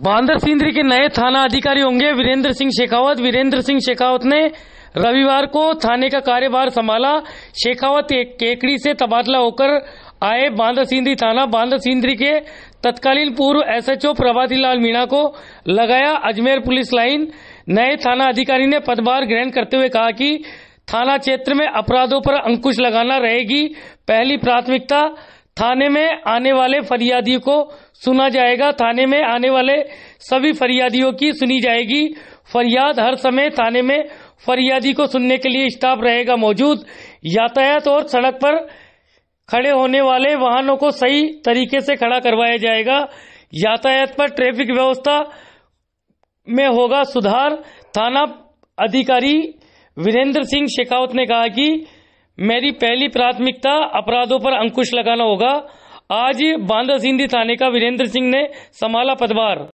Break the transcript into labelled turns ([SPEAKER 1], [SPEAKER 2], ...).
[SPEAKER 1] बांदर सिंदरी के नए थाना अधिकारी होंगे वीरेंद्र सिंह शेखावत वीरेंद्र सिंह शेखावत ने रविवार को थाने का कार्यभार संभाला शेखावत एक केकड़ी से तबादला होकर आए बांदर सिंदरी थाना बांदर सिंदरी के तत्कालीन पूर्व एसएचओ प्रभाती लाल मीणा को लगाया अजमेर पुलिस लाइन नए थाना अधिकारी ने पदभार ग्रहण करते हुए कहा कि थाना क्षेत्र में अपराधों पर अंकुश लगाना रहेगी पहली प्राथमिकता थाने में आने वाले फरियादी को सुना जाएगा थाने में आने वाले सभी फरियादियों की सुनी जाएगी फरियाद हर समय थाने में फरियादी को सुनने के लिए स्टाफ रहेगा मौजूद यातायात और सड़क पर खड़े होने वाले वाहनों को सही तरीके से खड़ा करवाया जाएगा यातायात पर ट्रैफिक व्यवस्था में होगा सुधार थाना अधिकारी वीरेंद्र सिंह शेखावत ने कहा कि मेरी पहली प्राथमिकता अपराधों पर अंकुश लगाना होगा आज बांदा सिंधी थाने का वीरेंद्र सिंह ने संभाला पदभार